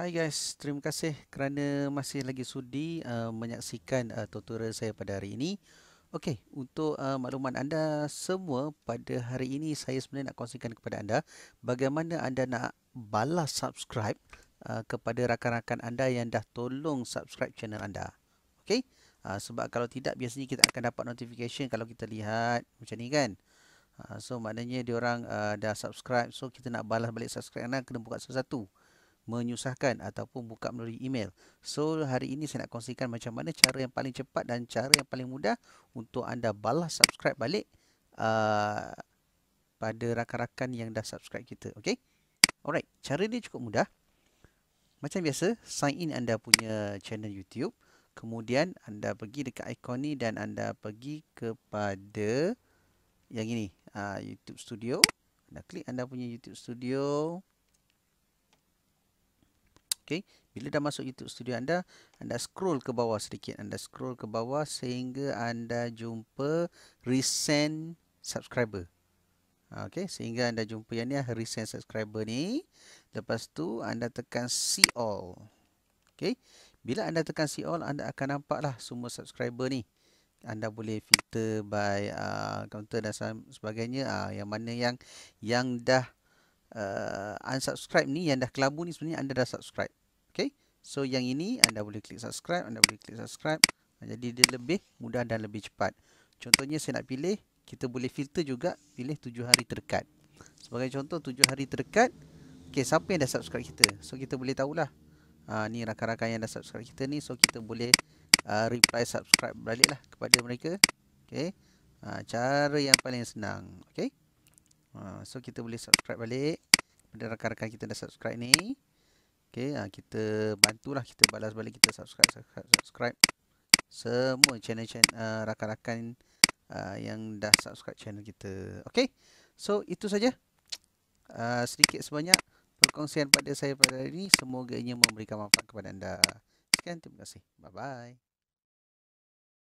Hai guys, terima kasih kerana masih lagi sudi uh, menyaksikan uh, tutorial saya pada hari ini. Okey, untuk uh, maklumat anda semua pada hari ini saya sebenarnya nak kongsikan kepada anda bagaimana anda nak balas subscribe uh, kepada rakan-rakan anda yang dah tolong subscribe channel anda. Okey? Uh, sebab kalau tidak biasanya kita akan dapat notification kalau kita lihat macam ni kan. Uh, so maknanya dia orang uh, dah subscribe so kita nak balas balik subscribe anda kena buka satu-satu menyusahkan ataupun buka melalui email. So hari ini saya nak kongsikan macam mana cara yang paling cepat dan cara yang paling mudah untuk anda balas subscribe balik uh, pada rakan-rakan yang dah subscribe kita. Okay? Alright, cara ini cukup mudah. Macam biasa, sign in anda punya channel YouTube. Kemudian anda pergi dekat ikon ni dan anda pergi kepada yang ini, uh, YouTube Studio. Anda klik anda punya YouTube Studio. Okey, bila dah masuk YouTube Studio anda, anda scroll ke bawah sedikit, anda scroll ke bawah sehingga anda jumpa recent subscriber. Okey, sehingga anda jumpa yang ni lah, recent subscriber ni. Lepas tu anda tekan see all. Okey. Bila anda tekan see all, anda akan nampaklah semua subscriber ni. Anda boleh filter by uh, counter dan sebagainya uh, yang mana yang yang dah uh, unsubscribe ni yang dah kelabu ni sebenarnya anda dah subscribe. Okay. So yang ini anda boleh klik subscribe, anda boleh klik subscribe. Ah, jadi dia lebih mudah dan lebih cepat. Contohnya saya nak pilih, kita boleh filter juga pilih tujuh hari terdekat. Sebagai contoh tujuh hari terdekat, okay, siapa yang dah subscribe kita? So kita boleh tahulah. Uh, ni rakan-rakan yang dah subscribe kita ni, so kita boleh uh, reply subscribe balik lah kepada mereka. Okay. Uh, cara yang paling senang. Okay. Uh, so kita boleh subscribe balik kepada rakan-rakan kita dah subscribe ni. Okay, ha, ah, kita bantulah kita balas balik kita subscribe subscribe, subscribe. semua channel-channel uh, ah, rakan-rakan uh, yang dah subscribe channel kita. Okay, So itu saja. Uh, sedikit sebanyak perkongsian pada saya pada hari ini semoga ianya memberikan manfaat kepada anda. Sekian terima kasih. Bye bye.